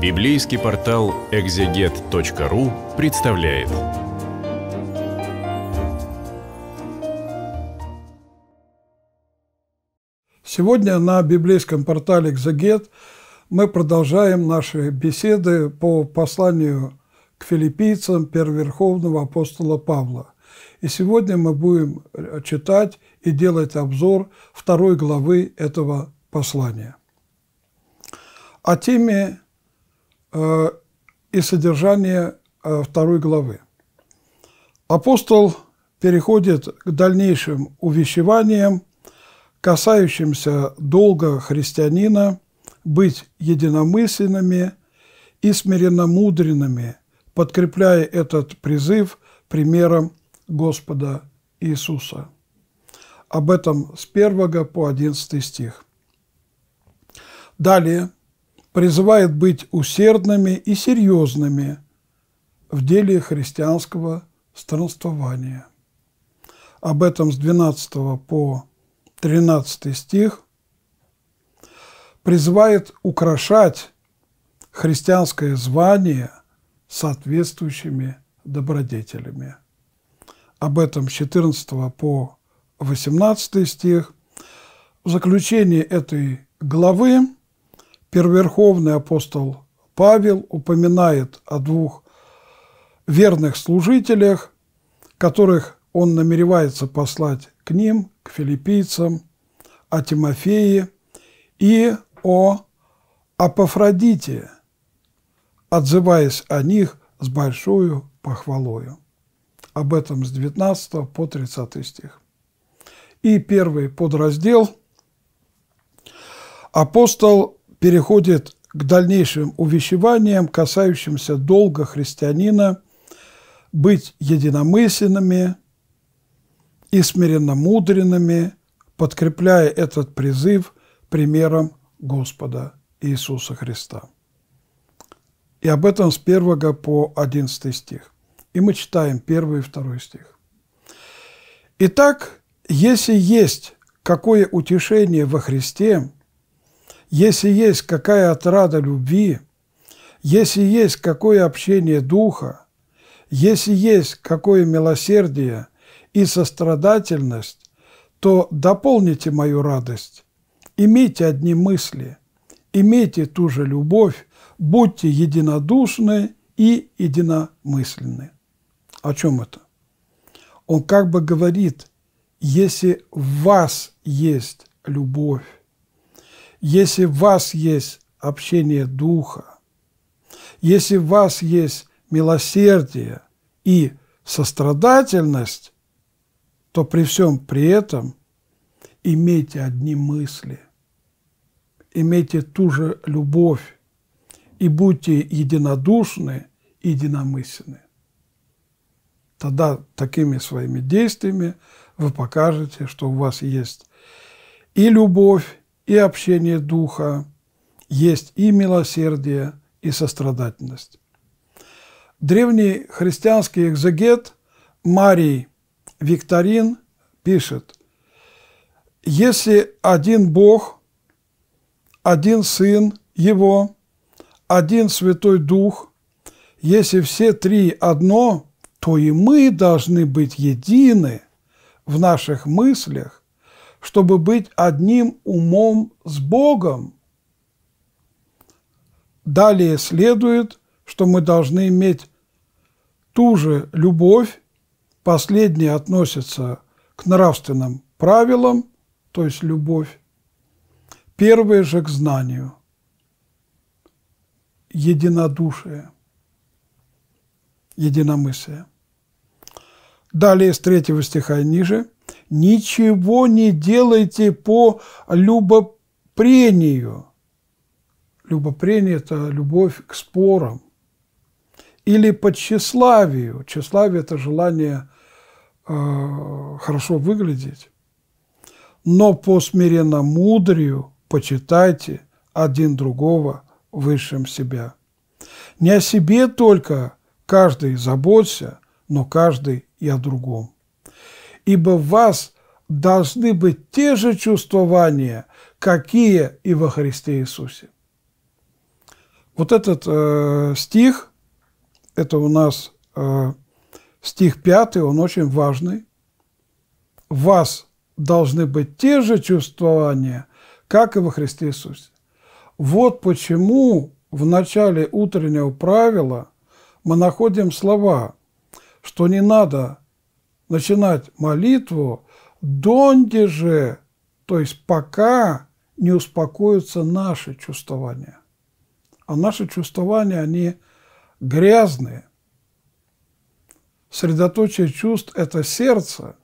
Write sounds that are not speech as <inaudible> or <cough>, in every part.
Библейский портал экзегет.ру представляет. Сегодня на библейском портале «Экзегет» мы продолжаем наши беседы по посланию к филиппийцам первоверховного апостола Павла. И сегодня мы будем читать и делать обзор второй главы этого послания. О «А теме Э, и содержание э, второй главы. Апостол переходит к дальнейшим увещеваниям, касающимся долга христианина быть единомысленными и смиренно мудренными, подкрепляя этот призыв примером Господа Иисуса. Об этом с 1 по 11 стих. Далее – призывает быть усердными и серьезными в деле христианского странствования. Об этом с 12 по 13 стих призывает украшать христианское звание соответствующими добродетелями. Об этом с 14 по 18 стих. В заключении этой главы Перверховный апостол Павел упоминает о двух верных служителях, которых он намеревается послать к ним, к филиппийцам, о Тимофее и о Апофродите, отзываясь о них с большой похвалою. Об этом с 19 по 30 стих. И первый подраздел. Апостол переходит к дальнейшим увещеваниям, касающимся долга христианина быть единомысленными и смиренно мудренными, подкрепляя этот призыв примером Господа Иисуса Христа. И об этом с 1 по 11 стих. И мы читаем 1 и 2 стих. «Итак, если есть какое утешение во Христе, если есть какая отрада любви, если есть какое общение духа, если есть какое милосердие и сострадательность, то дополните мою радость, имейте одни мысли, имейте ту же любовь, будьте единодушны и единомысленны. О чем это? Он как бы говорит, если в вас есть любовь, если в вас есть общение духа, если в вас есть милосердие и сострадательность, то при всем при этом имейте одни мысли, имейте ту же любовь и будьте единодушны и единомысленны. Тогда такими своими действиями вы покажете, что у вас есть и любовь, и общение духа, есть и милосердие, и сострадательность. Древний христианский экзегет Марий Викторин пишет, «Если один Бог, один Сын Его, один Святой Дух, если все три одно, то и мы должны быть едины в наших мыслях, чтобы быть одним умом с Богом. Далее следует, что мы должны иметь ту же любовь, последняя относится к нравственным правилам, то есть любовь, первая же к знанию, единодушие, единомыслие. Далее с третьего стиха и ниже – ничего не делайте по любопрению. Любопрение – это любовь к спорам. Или по тщеславию. Тщеславие – это желание э, хорошо выглядеть. Но по смиренно мудрию почитайте один другого высшим себя. Не о себе только каждый заботься, но каждый и о другом ибо в вас должны быть те же чувствования, какие и во Христе Иисусе. Вот этот э, стих, это у нас э, стих пятый, он очень важный. В вас должны быть те же чувствования, как и во Христе Иисусе. Вот почему в начале утреннего правила мы находим слова, что не надо начинать молитву «донде же», то есть пока не успокоятся наши чувствования. А наши чувствования, они грязные. Средоточие чувств – это сердце,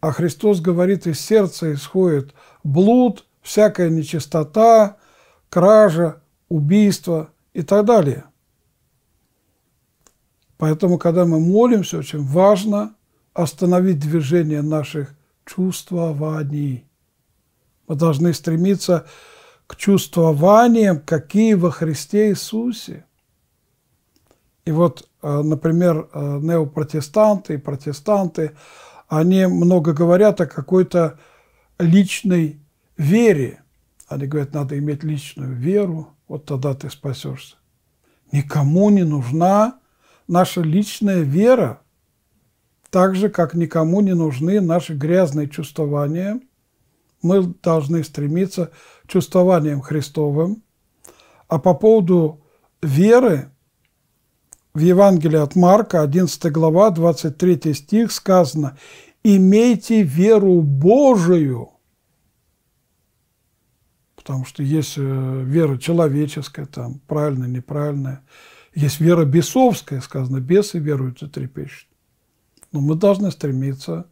а Христос говорит, из сердца исходит блуд, всякая нечистота, кража, убийство и так далее. Поэтому, когда мы молимся, очень важно – остановить движение наших чувствований. Мы должны стремиться к чувствованиям, какие во Христе Иисусе. И вот, э, например, э, неопротестанты и протестанты, они много говорят о какой-то личной вере. Они говорят, надо иметь личную веру, вот тогда ты спасешься. Никому не нужна наша личная вера так же, как никому не нужны наши грязные чувствования. Мы должны стремиться к чувствованиям Христовым. А по поводу веры в Евангелии от Марка, 11 глава, 23 стих сказано «Имейте веру Божию» потому что есть э, вера человеческая, там, правильная, неправильная, есть вера бесовская, сказано, бесы веруют и трепещут но мы должны стремиться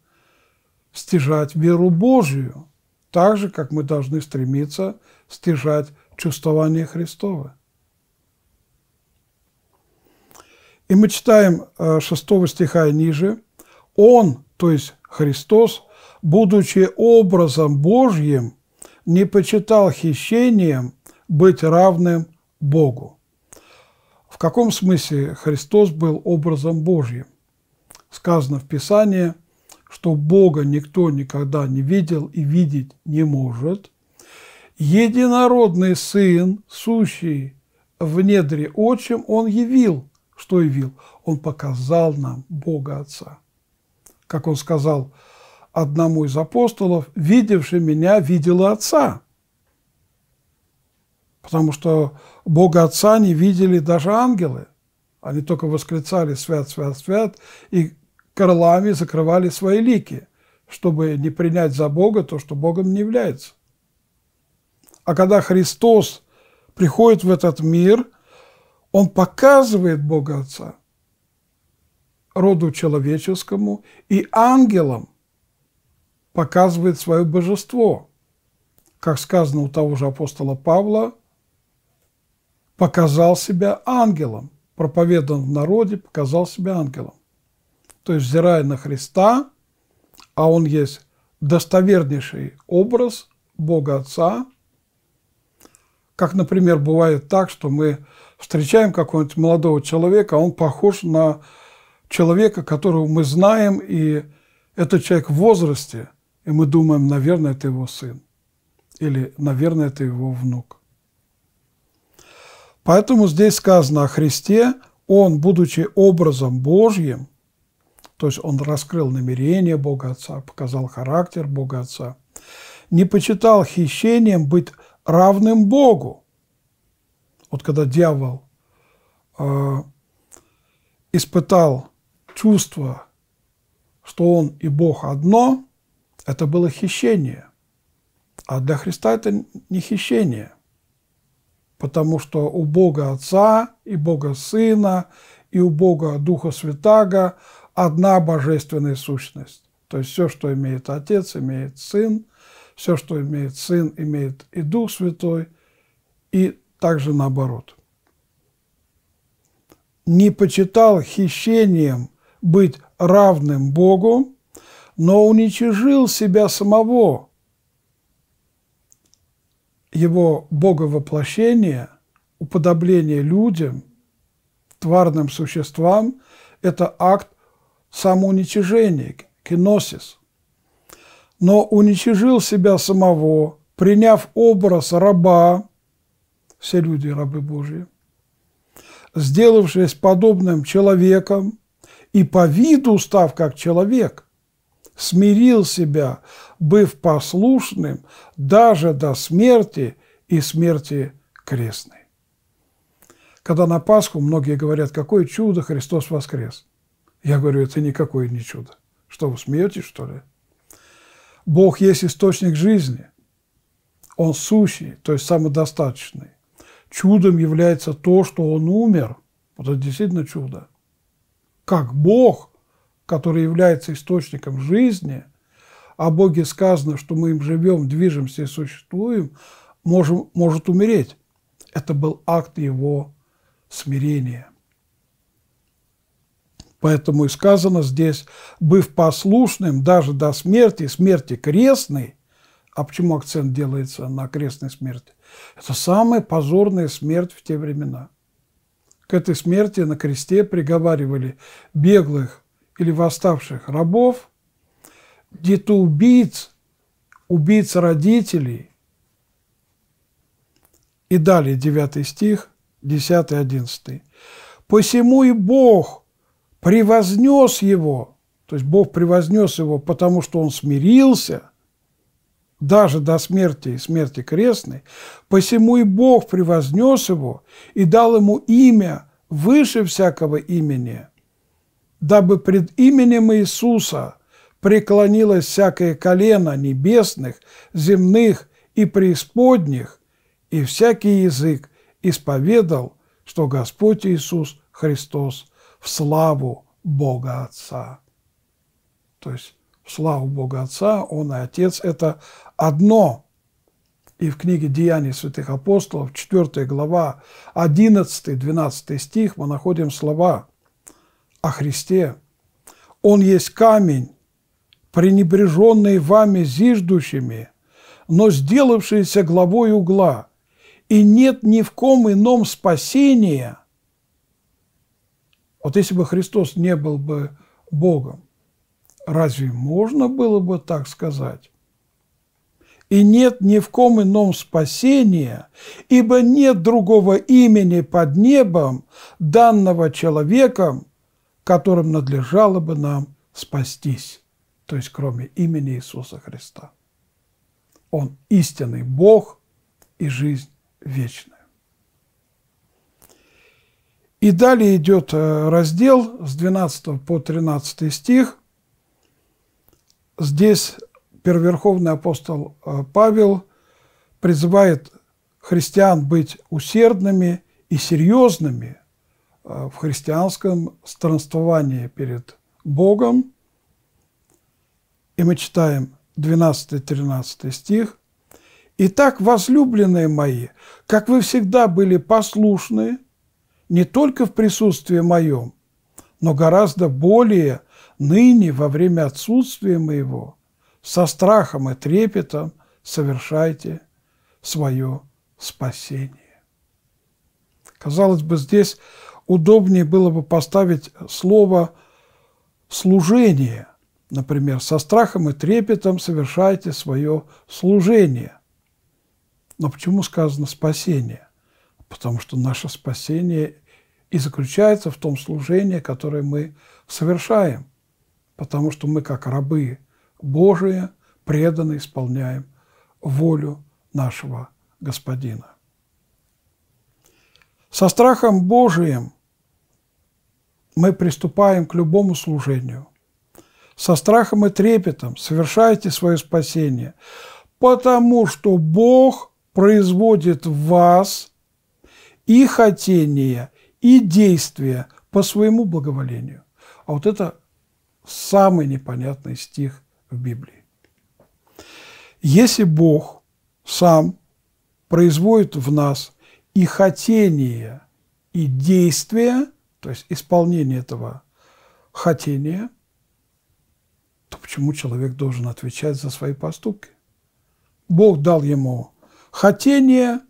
стяжать веру Божию, так же, как мы должны стремиться стяжать чувствование Христова. И мы читаем 6 э, стиха и ниже. «Он, то есть Христос, будучи образом Божьим, не почитал хищением быть равным Богу». В каком смысле Христос был образом Божьим? сказано в Писании, что Бога никто никогда не видел и видеть не может. Единородный Сын, сущий в недре отчим, Он явил. Что явил? Он показал нам Бога Отца. Как Он сказал одному из апостолов, «Видевший меня, видела Отца». Потому что Бога Отца не видели даже ангелы. Они только восклицали «Свят, свят, свят» и Крылами закрывали свои лики, чтобы не принять за Бога то, что Богом не является. А когда Христос приходит в этот мир, Он показывает Бога Отца роду человеческому и ангелам показывает свое божество. Как сказано у того же апостола Павла, показал себя ангелом, проповедан в народе, показал себя ангелом то есть взирая на Христа, а Он есть достовернейший образ Бога Отца, как, например, бывает так, что мы встречаем какого-нибудь молодого человека, а он похож на человека, которого мы знаем, и этот человек в возрасте, и мы думаем, наверное, это его сын, или, наверное, это его внук. Поэтому здесь сказано о Христе, он, будучи образом Божьим, то есть он раскрыл намерение Бога Отца, показал характер Бога Отца. Не почитал хищением быть равным Богу. Вот когда дьявол э, испытал чувство, что он и Бог одно, это было хищение. А для Христа это не хищение, потому что у Бога Отца и Бога Сына и у Бога Духа Святаго – одна божественная сущность. То есть все, что имеет Отец, имеет Сын, все, что имеет Сын, имеет и Дух Святой, и также наоборот. Не почитал хищением быть равным Богу, но уничижил себя самого. Его боговоплощение, уподобление людям, тварным существам – это акт самоуничижение, киносис. Но уничижил себя самого, приняв образ раба, все люди рабы Божьи, сделавшись подобным человеком и по виду став как человек, смирил себя, быв послушным даже до смерти и смерти крестной. Когда на Пасху многие говорят, какое чудо Христос воскрес. Я говорю, это никакое не чудо. Что, вы смеетесь, что ли? Бог есть источник жизни. Он сущий, то есть самодостаточный. Чудом является то, что он умер. Вот это действительно чудо. Как Бог, который является источником жизни, о Боге сказано, что мы им живем, движемся и существуем, можем, может умереть. Это был акт его смирения. Поэтому и сказано здесь, быв послушным даже до смерти, смерти крестной, а почему акцент делается на крестной смерти? Это самая позорная смерть в те времена. К этой смерти на кресте приговаривали беглых или восставших рабов, детоубийц, убийц родителей. И далее 9 стих, 10-11. «Посему и Бог, превознес его, то есть Бог превознес его, потому что он смирился – даже до смерти смерти крестной, посему и Бог превознес его и дал ему имя выше всякого имени, дабы пред именем Иисуса преклонилось всякое колено небесных, земных и преисподних, и всякий язык исповедал, что Господь Иисус Христос в славу Бога Отца. То есть в славу Бога Отца, Он и Отец – это одно. И в книге «Деяний святых апостолов», 4 глава, 11-12 стих, мы находим слова о Христе. «Он есть камень, пренебреженный вами зиждущими, но сделавшийся главой угла, и нет ни в ком ином спасения, вот если бы Христос не был бы Богом, разве можно было бы так сказать? И нет ни в ком ином спасения, ибо нет другого имени под небом, данного человеком, которым надлежало бы нам спастись, то есть кроме имени Иисуса Христа. Он истинный Бог и жизнь вечная. И далее идет э, раздел с 12 по 13 стих. Здесь первоверховный апостол э, Павел призывает христиан быть усердными и серьезными э, в христианском странствовании перед Богом. И мы читаем 12-13 стих. «Итак, возлюбленные мои, как вы всегда были послушны, не только в присутствии моем, но гораздо более ныне во время отсутствия моего со страхом и трепетом совершайте свое спасение. Казалось бы, здесь удобнее было бы поставить слово «служение», например, «со страхом и трепетом совершайте свое служение». Но почему сказано «спасение»? потому что наше спасение и заключается в том служении, которое мы совершаем, потому что мы, как рабы Божии, преданно исполняем волю нашего Господина. Со страхом Божиим мы приступаем к любому служению. Со страхом и трепетом совершайте свое спасение, потому что Бог производит в вас и хотение, и действие по своему благоволению. А вот это самый непонятный стих в Библии. Если Бог сам производит в нас и хотение, и действие, то есть исполнение этого хотения, то почему человек должен отвечать за свои поступки? Бог дал ему хотение,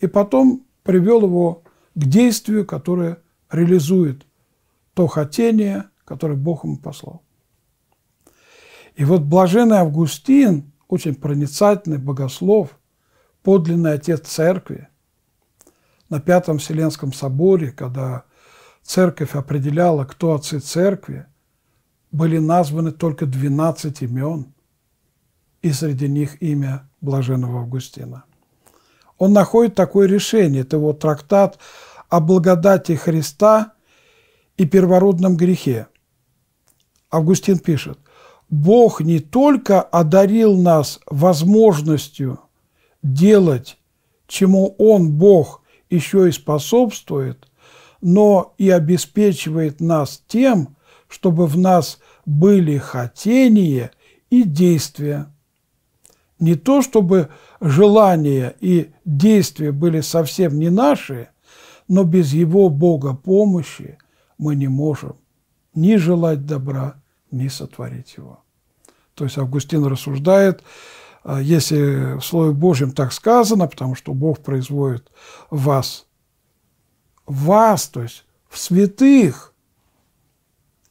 и потом привел его к действию, которое реализует то хотение, которое Бог ему послал. И вот блаженный Августин, очень проницательный богослов, подлинный отец церкви, на Пятом Вселенском соборе, когда церковь определяла, кто отцы церкви, были названы только 12 имен, и среди них имя блаженного Августина – он находит такое решение. Это его трактат о благодати Христа и первородном грехе. Августин пишет, Бог не только одарил нас возможностью делать, чему Он, Бог, еще и способствует, но и обеспечивает нас тем, чтобы в нас были хотения и действия не то чтобы желания и действия были совсем не наши, но без его Бога помощи мы не можем ни желать добра, ни сотворить его. То есть Августин рассуждает, а, если в Слове Божьем так сказано, потому что Бог производит вас, вас, то есть в святых,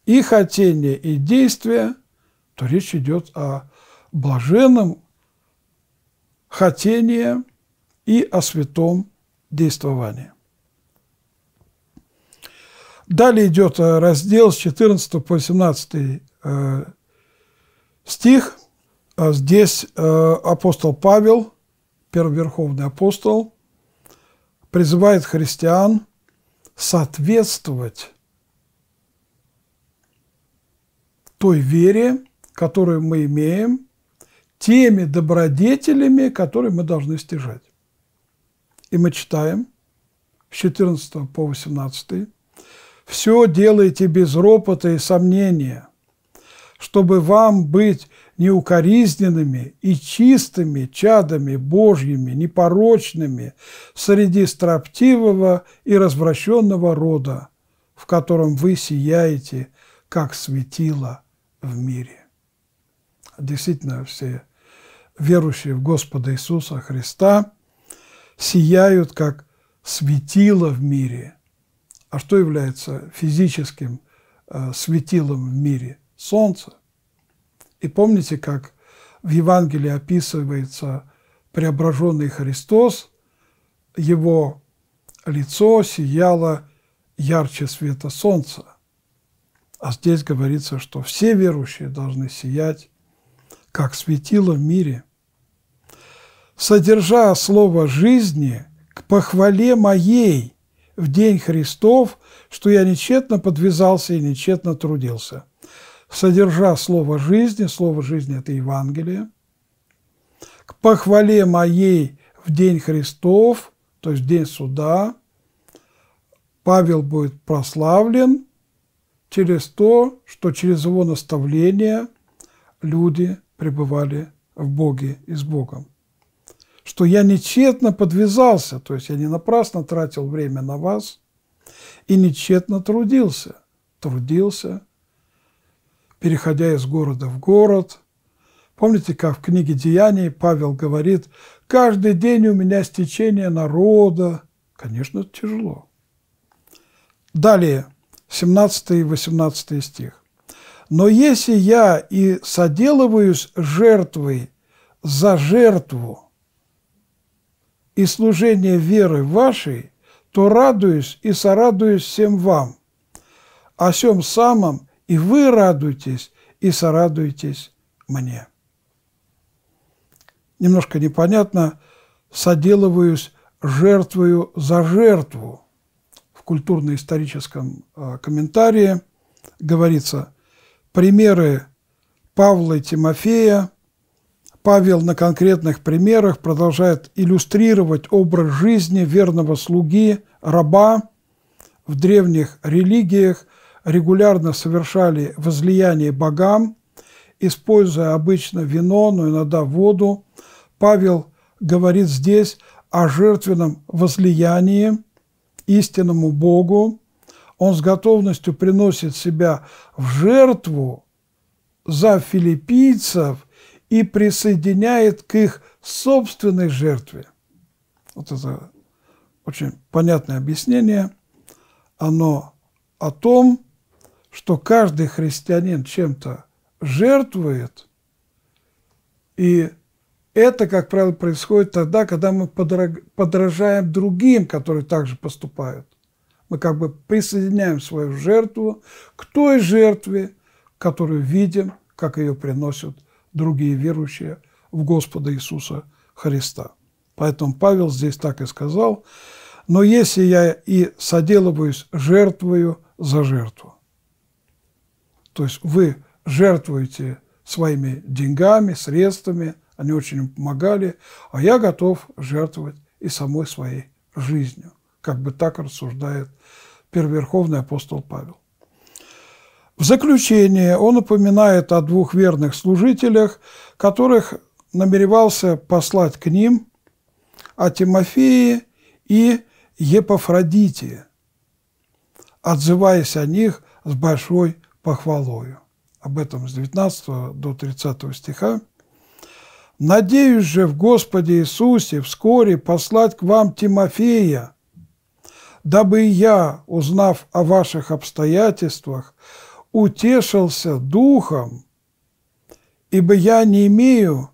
и хотение, и действие, то речь идет о блаженном хотения и о святом действовании. Далее идет э, раздел с 14 по 17 э, стих. А здесь э, апостол Павел, первоверховный апостол, призывает христиан соответствовать той вере, которую мы имеем, теми добродетелями, которые мы должны стяжать. И мы читаем с 14 по 18. «Все делайте без ропота и сомнения, чтобы вам быть неукоризненными и чистыми чадами Божьими, непорочными среди строптивого и развращенного рода, в котором вы сияете, как светило в мире» действительно все верующие в Господа Иисуса Христа сияют как светило в мире. А что является физическим э, светилом в мире? Солнце. И помните, как в Евангелии описывается преображенный Христос, его лицо сияло ярче света солнца. А здесь говорится, что все верующие должны сиять как светило в мире. Содержа слово жизни к похвале моей в день Христов, что я нечетно подвязался и нечетно трудился. Содержа слово жизни, слово жизни – это Евангелие, к похвале моей в день Христов, то есть в день суда, Павел будет прославлен через то, что через его наставление люди пребывали в Боге и с Богом. Что я нечетно подвязался, то есть я не напрасно тратил время на вас и нечетно трудился. Трудился, переходя из города в город. Помните, как в книге «Деяний» Павел говорит, «Каждый день у меня стечение народа». Конечно, тяжело. Далее, 17 и 18 стих. Но если я и соделываюсь жертвой за жертву и служение веры вашей, то радуюсь и сорадуюсь всем вам, о сем самом и вы радуйтесь и сорадуйтесь мне. Немножко непонятно, соделываюсь жертвою за жертву. В культурно-историческом а, комментарии говорится – примеры Павла и Тимофея. Павел на конкретных примерах продолжает иллюстрировать образ жизни верного слуги, раба. В древних религиях регулярно совершали возлияние богам, используя обычно вино, но иногда воду. Павел говорит здесь о жертвенном возлиянии истинному Богу, он с готовностью приносит себя в жертву за филиппийцев и присоединяет к их собственной жертве. Вот это очень понятное объяснение. Оно о том, что каждый христианин чем-то жертвует, и это, как правило, происходит тогда, когда мы подражаем другим, которые также поступают мы как бы присоединяем свою жертву к той жертве, которую видим, как ее приносят другие верующие в Господа Иисуса Христа. Поэтому Павел здесь так и сказал, но если я и соделываюсь жертвою за жертву, то есть вы жертвуете своими деньгами, средствами, они очень помогали, а я готов жертвовать и самой своей жизнью. Как бы так рассуждает первоверховный апостол Павел. В заключение он упоминает о двух верных служителях, которых намеревался послать к ним, о Тимофее и Епафродите, отзываясь о них с большой похвалою. Об этом с 19 до 30 стиха. «Надеюсь же в Господе Иисусе вскоре послать к вам Тимофея, дабы я, узнав о ваших обстоятельствах, утешился духом, ибо я не имею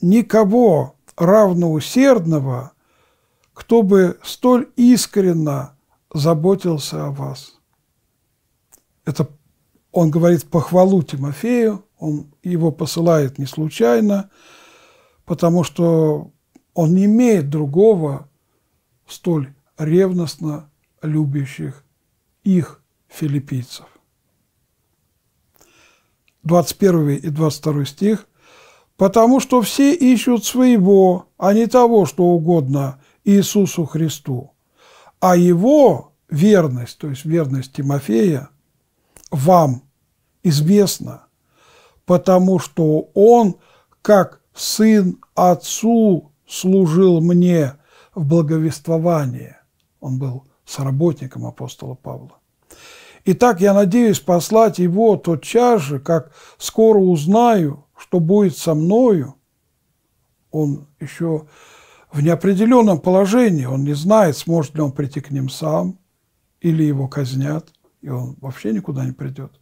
никого равноусердного, кто бы столь искренно заботился о вас. Это он говорит похвалу Тимофею, он его посылает не случайно, потому что он не имеет другого столь ревностно любящих их филиппийцев. 21 и 22 стих. «Потому что все ищут своего, а не того, что угодно Иисусу Христу, а Его верность, то есть верность Тимофея, вам известна, потому что Он, как Сын Отцу, служил мне в благовествовании, он был соработником апостола Павла. Итак, я надеюсь послать его тотчас же, как скоро узнаю, что будет со мною. Он еще в неопределенном положении, он не знает, сможет ли он прийти к ним сам, или его казнят, и он вообще никуда не придет.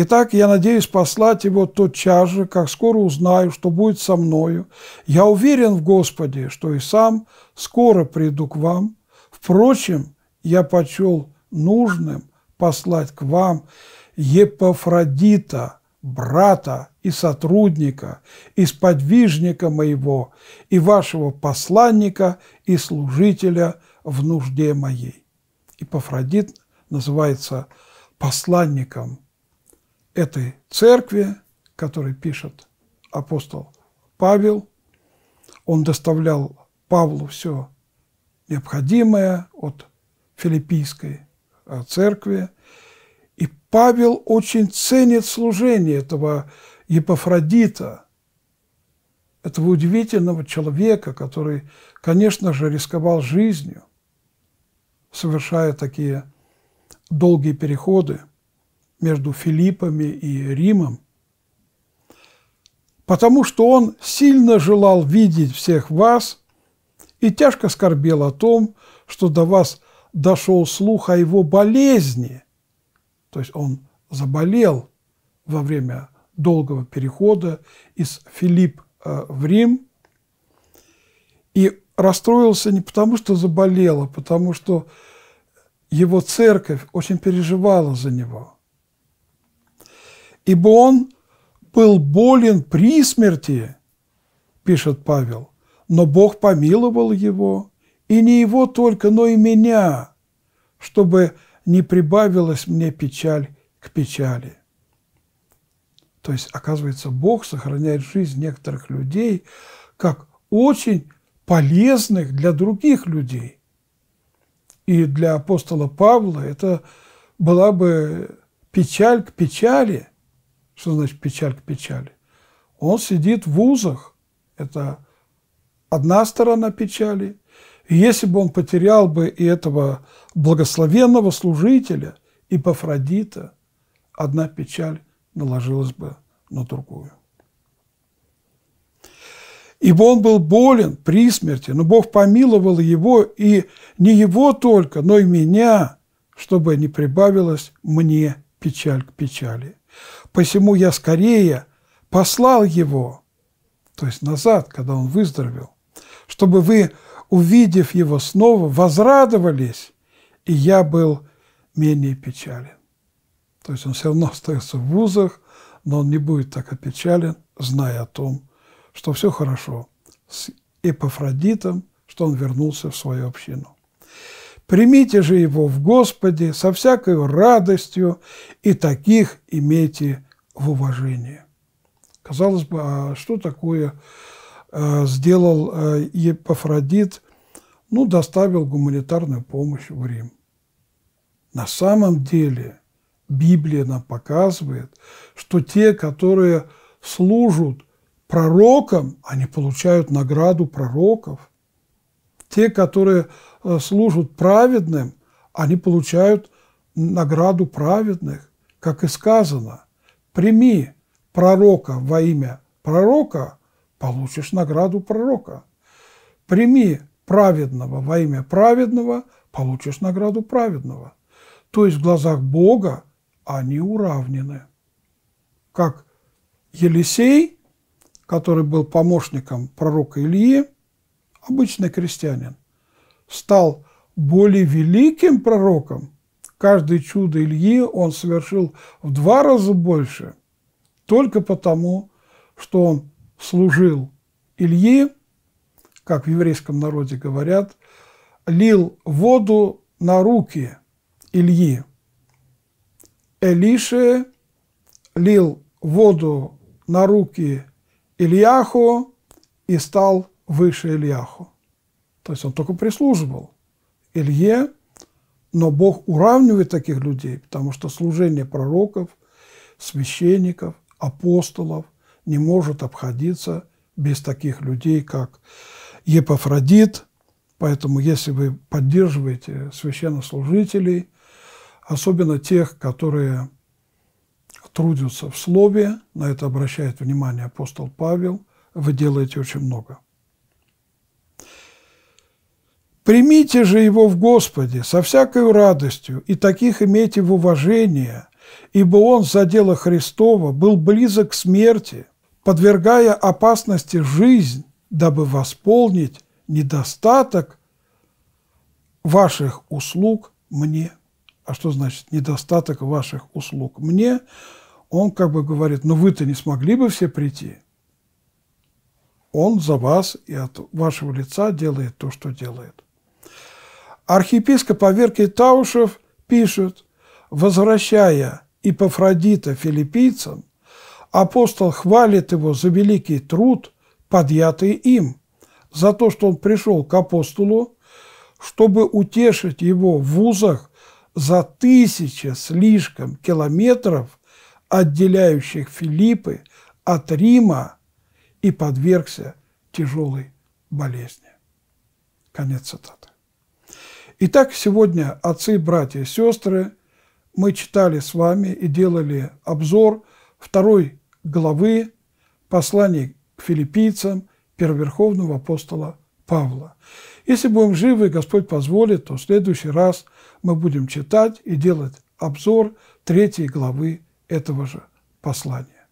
Итак, я надеюсь послать его тотчас же, как скоро узнаю, что будет со мною. Я уверен в Господе, что и сам скоро приду к вам. Впрочем, я почел нужным послать к вам Епафродита, брата и сотрудника, и сподвижника моего, и вашего посланника, и служителя в нужде моей. Епафродит называется посланником – этой церкви, который пишет апостол Павел. Он доставлял Павлу все необходимое от филиппийской э, церкви. И Павел очень ценит служение этого Епафродита, этого удивительного человека, который, конечно же, рисковал жизнью, совершая такие долгие переходы – между Филиппами и Римом, потому что он сильно желал видеть всех вас и тяжко скорбел о том, что до вас дошел слух о его болезни, то есть он заболел во время долгого перехода из Филипп э, в Рим, и расстроился не потому, что заболел, а потому что его церковь очень переживала за него – ибо он был болен при смерти, пишет Павел, но Бог помиловал его, и не его только, но и меня, чтобы не прибавилась мне печаль к печали. То есть, оказывается, Бог сохраняет жизнь некоторых людей как очень полезных для других людей. И для апостола Павла это была бы печаль к печали, что значит печаль к печали? Он сидит в вузах. Это одна сторона печали. И если бы он потерял бы и этого благословенного служителя, и Пафродита, одна печаль наложилась бы на другую. Ибо он был болен при смерти, но Бог помиловал его, и не его только, но и меня, чтобы не прибавилась мне печаль к печали посему я скорее послал его, то есть назад, когда он выздоровел, чтобы вы, увидев его снова, возрадовались, и я был менее печален. То есть он все равно <laughs> остается в вузах, но он не будет так опечален, зная о том, что все хорошо с Эпофродитом, что он вернулся в свою общину. Примите же его в Господе со всякой радостью, и таких имейте в уважении. Казалось бы, а что такое а, сделал а, Епафродит? Ну, доставил гуманитарную помощь в Рим. На самом деле Библия нам показывает, что те, которые служат пророкам, они получают награду пророков. Те, которые э, служат праведным, они получают награду праведных, как и сказано – Прими пророка во имя пророка, получишь награду пророка. Прими праведного во имя праведного, получишь награду праведного. То есть в глазах Бога они уравнены. Как Елисей, который был помощником пророка Ильи, обычный крестьянин, стал более великим пророком, каждое чудо Ильи он совершил в два раза больше только потому, что он служил Ильи, как в еврейском народе говорят, лил воду на руки Ильи. Элише лил воду на руки Ильяху и стал выше Ильяху. То есть он только прислуживал Илье, но Бог уравнивает таких людей, потому что служение пророков, священников, апостолов не может обходиться без таких людей, как Епафродит. Поэтому, если вы поддерживаете священнослужителей, особенно тех, которые трудятся в слове, на это обращает внимание апостол Павел, вы делаете очень много. Примите же его в Господе со всякой радостью и таких имейте в уважение, ибо он за дело Христова был близок к смерти, подвергая опасности жизнь, дабы восполнить недостаток ваших услуг мне. А что значит недостаток ваших услуг мне? Он как бы говорит, ну вы-то не смогли бы все прийти. Он за вас и от вашего лица делает то, что делает. Архиепископ Аверкий Таушев пишет, возвращая Ипофродита филиппийцам, апостол хвалит его за великий труд, подъятый им, за то, что он пришел к апостолу, чтобы утешить его в вузах за тысячи слишком километров, отделяющих Филиппы от Рима, и подвергся тяжелой болезни. Конец цитаты. Итак, сегодня отцы, братья и сестры, мы читали с вами и делали обзор второй главы послания к филиппийцам первоверховного апостола Павла. Если будем живы, Господь позволит, то в следующий раз мы будем читать и делать обзор третьей главы этого же послания.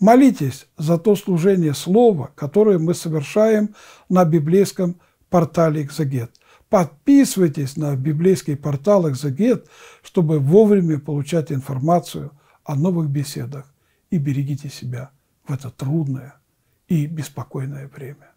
Молитесь за то служение слова, которое мы совершаем на библейском портале «Экзегет». Подписывайтесь на библейский портал «Экзагет», чтобы вовремя получать информацию о новых беседах. И берегите себя в это трудное и беспокойное время.